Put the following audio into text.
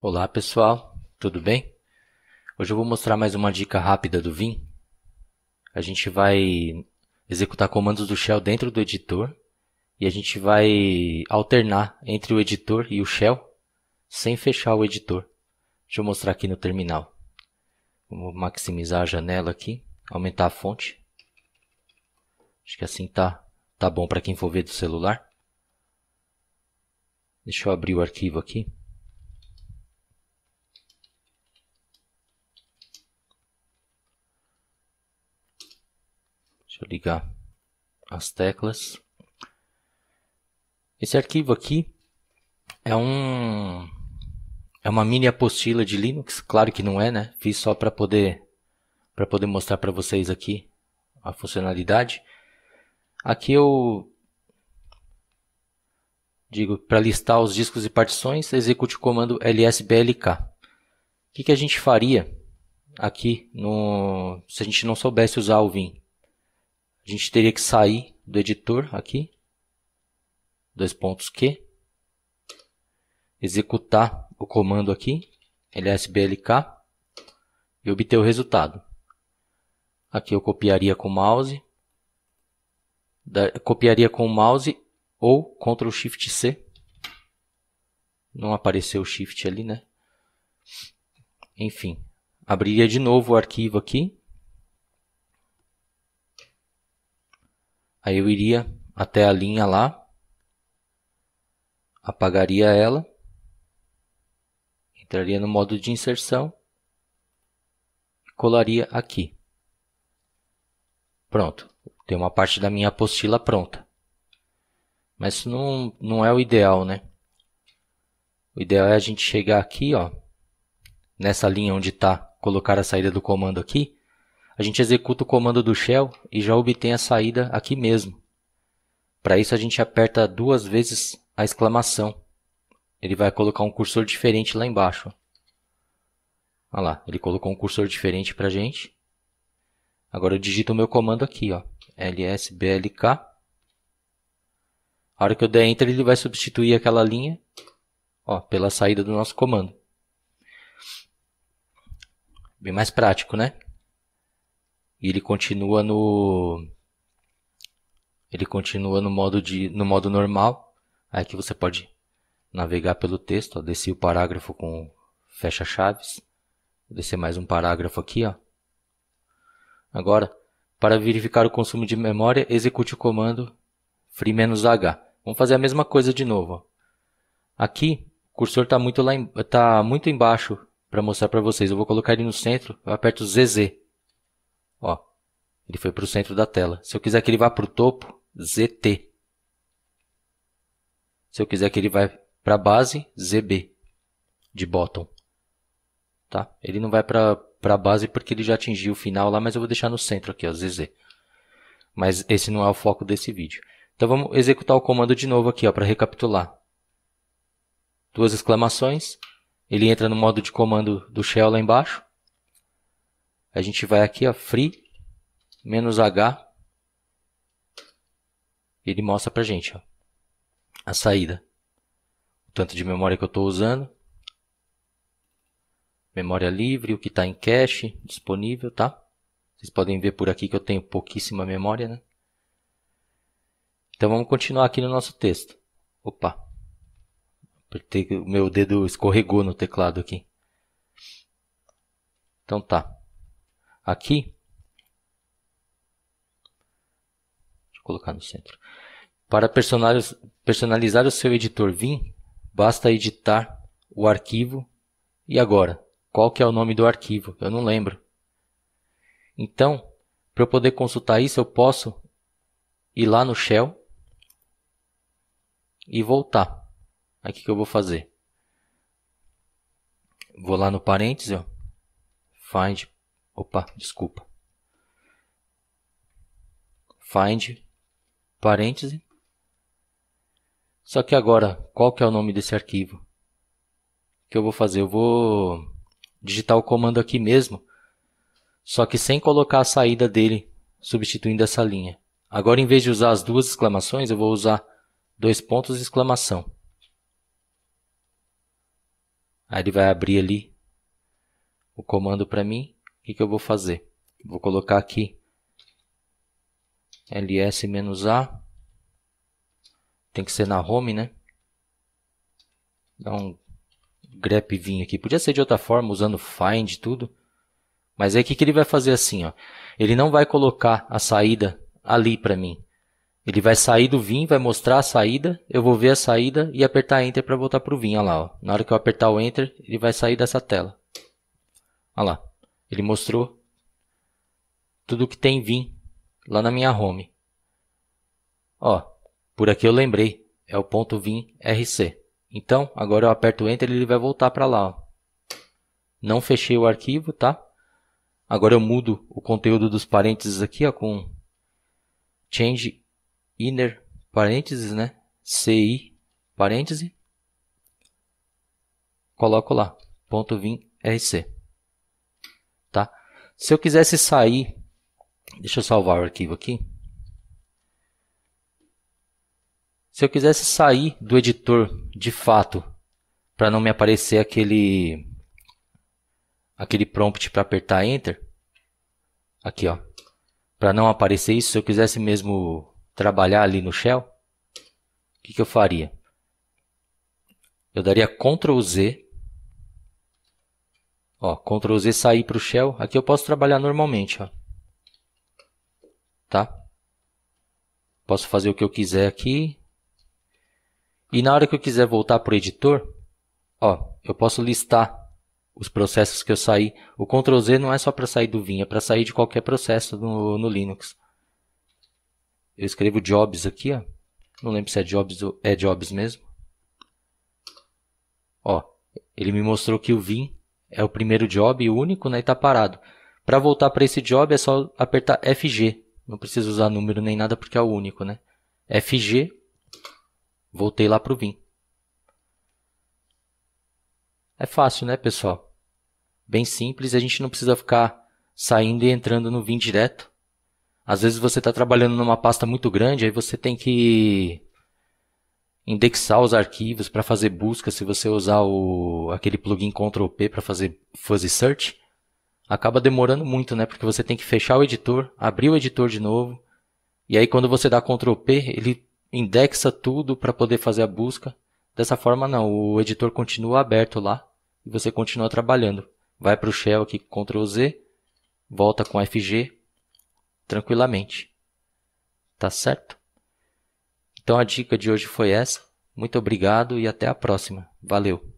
Olá pessoal, tudo bem? Hoje eu vou mostrar mais uma dica rápida do Vim. A gente vai executar comandos do shell dentro do editor e a gente vai alternar entre o editor e o shell sem fechar o editor. Deixa eu mostrar aqui no terminal. Vou maximizar a janela aqui, aumentar a fonte. Acho que assim tá, tá bom para quem for ver do celular. Deixa eu abrir o arquivo aqui. ligar as teclas. Esse arquivo aqui é um é uma mini apostila de Linux, claro que não é, né? Fiz só para poder para poder mostrar para vocês aqui a funcionalidade. Aqui eu digo para listar os discos e partições, execute o comando lsblk. O que, que a gente faria aqui no se a gente não soubesse usar o Vim? a gente teria que sair do editor aqui, dois pontos Q, executar o comando aqui, lsblk, e obter o resultado. Aqui eu copiaria com o mouse, da, copiaria com o mouse ou Ctrl Shift C. Não apareceu o Shift ali, né? Enfim, abriria de novo o arquivo aqui, Aí eu iria até a linha lá, apagaria ela, entraria no modo de inserção e colaria aqui. Pronto, tem uma parte da minha apostila pronta. Mas isso não, não é o ideal, né? O ideal é a gente chegar aqui, ó, nessa linha onde está, colocar a saída do comando aqui, a gente executa o comando do shell e já obtém a saída aqui mesmo. Para isso, a gente aperta duas vezes a exclamação. Ele vai colocar um cursor diferente lá embaixo. Olha lá, ele colocou um cursor diferente para a gente. Agora eu digito o meu comando aqui, ó, lsblk. A hora que eu der Enter, ele vai substituir aquela linha ó, pela saída do nosso comando. Bem mais prático, né? E ele continua no ele continua no modo de no modo normal. aqui você pode navegar pelo texto, ó, descer o parágrafo com fecha chaves, descer mais um parágrafo aqui, ó. Agora, para verificar o consumo de memória, execute o comando free-h. Vamos fazer a mesma coisa de novo. Ó. Aqui, o cursor está muito, lá em, tá muito embaixo para mostrar para vocês. Eu vou colocar ele no centro, eu aperto ZZ. Ó, ele foi para o centro da tela. Se eu quiser que ele vá para o topo, ZT. Se eu quiser que ele vá para a base, ZB, de bottom. Tá? Ele não vai para a base porque ele já atingiu o final lá, mas eu vou deixar no centro aqui, ó, ZZ. Mas esse não é o foco desse vídeo. Então vamos executar o comando de novo aqui, ó, para recapitular. Duas exclamações, ele entra no modo de comando do shell lá embaixo. A gente vai aqui, ó, free, menos H. Ele mostra pra gente, ó, a saída. O tanto de memória que eu estou usando. Memória livre, o que está em cache, disponível, tá? Vocês podem ver por aqui que eu tenho pouquíssima memória, né? Então vamos continuar aqui no nosso texto. Opa. o meu dedo escorregou no teclado aqui. Então tá aqui. Deixa eu colocar no centro. Para personalizar o seu editor Vim, basta editar o arquivo. E agora? Qual que é o nome do arquivo? Eu não lembro. Então, para eu poder consultar isso, eu posso ir lá no Shell e voltar. Aqui que eu vou fazer. Vou lá no parênteses, ó, find Opa, desculpa. Find, parêntese. Só que agora, qual que é o nome desse arquivo? O que eu vou fazer? Eu vou digitar o comando aqui mesmo, só que sem colocar a saída dele, substituindo essa linha. Agora, em vez de usar as duas exclamações, eu vou usar dois pontos de exclamação. Aí ele vai abrir ali o comando para mim que, que eu vou fazer? Vou colocar aqui ls-a, tem que ser na home, né? Dá um grep vim aqui. Podia ser de outra forma, usando find tudo. Mas aí o que, que ele vai fazer assim? Ó? Ele não vai colocar a saída ali para mim. Ele vai sair do vim, vai mostrar a saída, eu vou ver a saída e apertar enter para voltar para o vim. Olha lá, ó. na hora que eu apertar o enter, ele vai sair dessa tela. Olha lá. Ele mostrou tudo o que tem vim lá na minha home. Ó, por aqui eu lembrei, é o ponto vim RC. Então, agora eu aperto Enter e ele vai voltar para lá. Ó. Não fechei o arquivo, tá? Agora eu mudo o conteúdo dos parênteses aqui ó, com change inner parênteses, né? CI parêntese. Coloco lá, ponto vim RC. Se eu quisesse sair, deixa eu salvar o arquivo aqui. Se eu quisesse sair do editor de fato, para não me aparecer aquele aquele prompt para apertar enter, aqui ó, para não aparecer isso, se eu quisesse mesmo trabalhar ali no shell, o que, que eu faria? Eu daria Ctrl Z Ó, Ctrl Z sair para o shell. Aqui eu posso trabalhar normalmente, ó. Tá? Posso fazer o que eu quiser aqui. E na hora que eu quiser voltar para o editor, ó, eu posso listar os processos que eu saí. O Ctrl Z não é só para sair do Vim, é para sair de qualquer processo no, no Linux. Eu escrevo jobs aqui, ó. Não lembro se é jobs é jobs mesmo. Ó, ele me mostrou que o Vim é o primeiro job único, né? E está parado. Para voltar para esse job é só apertar FG. Não precisa usar número nem nada porque é o único, né? FG. Voltei lá para o Vim. É fácil, né, pessoal? Bem simples, a gente não precisa ficar saindo e entrando no Vim direto. Às vezes você está trabalhando numa pasta muito grande, aí você tem que indexar os arquivos para fazer busca, se você usar o, aquele plugin Ctrl P para fazer fuzzy search, acaba demorando muito, né? Porque você tem que fechar o editor, abrir o editor de novo, e aí quando você dá Ctrl P, ele indexa tudo para poder fazer a busca. Dessa forma não, o editor continua aberto lá e você continua trabalhando. Vai para o shell aqui Ctrl Z, volta com FG tranquilamente. Tá certo? Então a dica de hoje foi essa. Muito obrigado e até a próxima. Valeu!